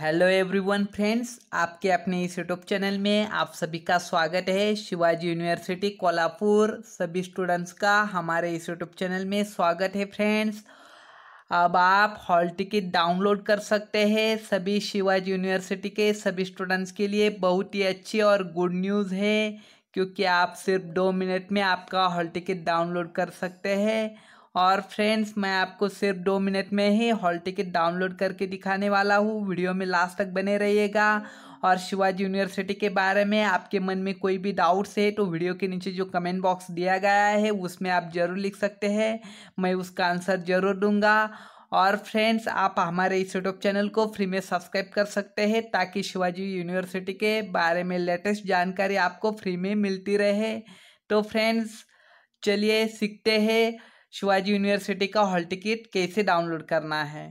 hello everyone friends आपके अपने इस यूट्यूब चैनल में आप सभी का स्वागत है शिवाजी यूनिवर्सिटी कोल्हापुर सभी स्टूडेंट्स का हमारे इस यूट्यूब चैनल में स्वागत है फ्रेंड्स अब आप हॉल टिकट डाउनलोड कर सकते हैं सभी शिवाजी यूनिवर्सिटी के सभी स्टूडेंट्स के लिए बहुत ही अच्छी और गुड न्यूज़ है क्योंकि आप सिर्फ दो मिनट में आपका हॉल टिकट डाउनलोड कर सकते हैं और फ्रेंड्स मैं आपको सिर्फ दो मिनट में ही हॉल टिकट डाउनलोड करके दिखाने वाला हूँ वीडियो में लास्ट तक बने रहिएगा और शिवाजी यूनिवर्सिटी के बारे में आपके मन में कोई भी डाउट्स है तो वीडियो के नीचे जो कमेंट बॉक्स दिया गया है उसमें आप ज़रूर लिख सकते हैं मैं उसका आंसर ज़रूर दूंगा और फ्रेंड्स आप हमारे इस यूट्यूब चैनल को फ्री में सब्सक्राइब कर सकते हैं ताकि शिवाजी यूनिवर्सिटी के बारे में लेटेस्ट जानकारी आपको फ्री में मिलती रहे तो फ्रेंड्स चलिए सीखते हैं शिवाजी यूनिवर्सिटी का हॉल टिकट कैसे डाउनलोड करना है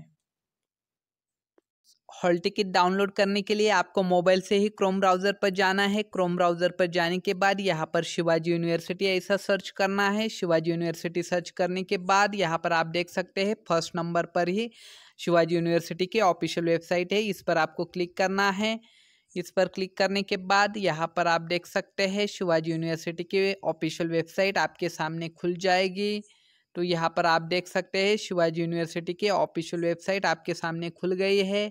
हॉल टिकट डाउनलोड करने के लिए आपको मोबाइल से ही क्रोम ब्राउज़र पर जाना है क्रोम ब्राउज़र पर जाने के बाद यहाँ पर शिवाजी यूनिवर्सिटी ऐसा सर्च करना है शिवाजी यूनिवर्सिटी सर्च करने के बाद यहाँ पर आप देख सकते हैं फर्स्ट नंबर पर ही शिवाजी यूनिवर्सिटी की ऑफिशियल वेबसाइट है इस पर आपको क्लिक करना है इस पर क्लिक करने के बाद यहाँ पर आप देख सकते हैं शिवाजी यूनिवर्सिटी की ऑफिशियल वेबसाइट आपके सामने खुल जाएगी तो यहाँ पर आप देख सकते हैं शिवाजी यूनिवर्सिटी के ऑफिशियल वेबसाइट आपके सामने खुल गई है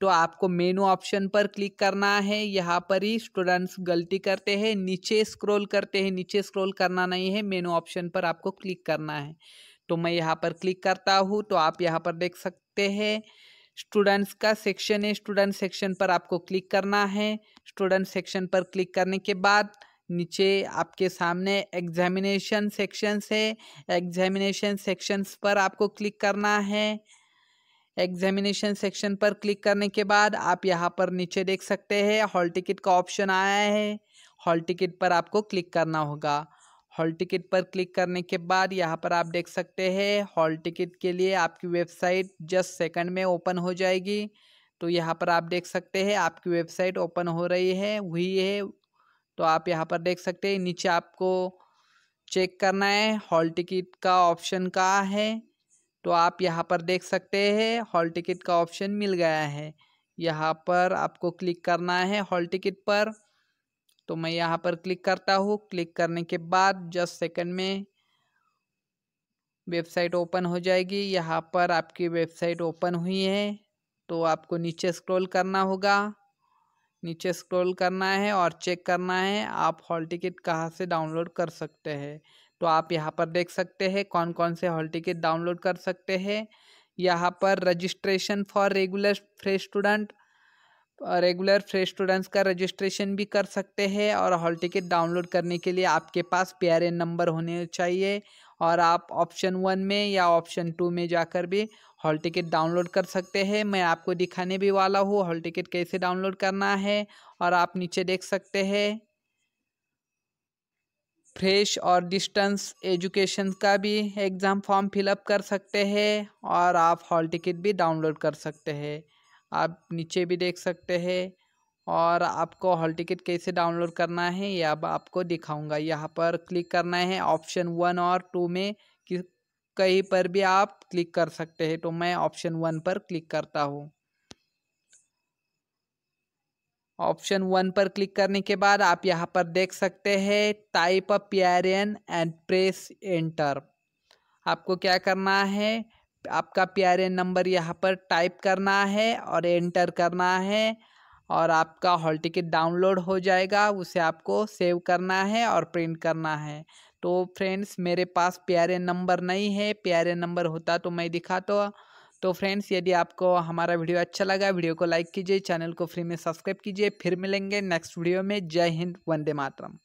तो आपको मेनू ऑप्शन पर क्लिक करना है यहाँ पर ही स्टूडेंट्स गलती करते हैं नीचे स्क्रॉल करते हैं नीचे स्क्रॉल करना नहीं है मेनू ऑप्शन पर आपको क्लिक करना है तो मैं यहाँ पर क्लिक करता हूँ तो आप यहाँ पर देख सकते हैं स्टूडेंट्स का सेक्शन है स्टूडेंट सेक्शन पर आपको क्लिक करना है स्टूडेंट सेक्शन पर क्लिक करने के बाद नीचे आपके सामने एग्जामिनेशन सेक्शंस है एग्जामिनेशन सेक्शंस पर आपको क्लिक करना है एग्जामिनेशन सेक्शन पर क्लिक करने के बाद आप यहाँ पर नीचे देख सकते हैं हॉल टिकट का ऑप्शन आया है हॉल टिकट पर आपको क्लिक करना होगा हॉल टिकट पर क्लिक करने के बाद यहाँ पर आप देख सकते हैं हॉल टिकट के लिए आपकी वेबसाइट जस्ट सेकंड में ओपन हो जाएगी तो यहाँ पर आप देख सकते हैं आपकी वेबसाइट ओपन हो रही है हुई है तो आप यहाँ पर देख सकते हैं नीचे आपको चेक करना है हॉल टिकट का ऑप्शन कहाँ है तो आप यहाँ पर देख सकते हैं हॉल टिकट का ऑप्शन मिल गया है यहाँ पर आपको क्लिक करना है हॉल टिकट पर तो मैं यहाँ पर क्लिक करता हूँ क्लिक करने के बाद जस्ट सेकंड में वेबसाइट ओपन हो जाएगी यहाँ पर आपकी वेबसाइट ओपन हुई है तो आपको नीचे स्क्रॉल करना होगा नीचे स्क्रॉल करना है और चेक करना है आप हॉल टिकट कहाँ से डाउनलोड कर सकते हैं तो आप यहाँ पर देख सकते हैं कौन कौन से हॉल टिकट डाउनलोड कर सकते हैं यहाँ पर registration for regular fresh student regular fresh students का रजिस्ट्रेशन भी कर सकते हैं और हॉल टिकट डाउनलोड करने के लिए आपके पास पी नंबर होने चाहिए और आप ऑप्शन वन में या ऑप्शन टू में जाकर भी हॉल टिकट डाउनलोड कर सकते हैं मैं आपको दिखाने भी वाला हूँ हॉल टिकट कैसे डाउनलोड करना है और आप नीचे देख सकते हैं फ्रेश और डिस्टेंस एजुकेशन का भी एग्ज़ाम फॉर्म फिलअप कर सकते हैं और आप हॉल टिकट भी डाउनलोड कर सकते हैं आप नीचे भी देख सकते हैं और आपको हॉल टिकट कैसे डाउनलोड करना है ये अब आपको दिखाऊंगा यहाँ पर क्लिक करना है ऑप्शन वन और टू में कि कहीं पर भी आप क्लिक कर सकते हैं तो मैं ऑप्शन वन पर क्लिक करता हूँ ऑप्शन वन पर क्लिक करने के बाद आप यहाँ पर देख सकते हैं type a P R N and press enter आपको क्या करना है आपका पी आर एन नंबर यहाँ पर टाइप करना है और एंटर करना है और आपका हॉल टिकट डाउनलोड हो जाएगा उसे आपको सेव करना है और प्रिंट करना है तो फ्रेंड्स मेरे पास प्यारे नंबर नहीं है प्यारे नंबर होता तो मैं दिखाता तो, तो फ्रेंड्स यदि आपको हमारा वीडियो अच्छा लगा वीडियो को लाइक कीजिए चैनल को फ्री में सब्सक्राइब कीजिए फिर मिलेंगे नेक्स्ट वीडियो में जय हिंद वंदे मातरम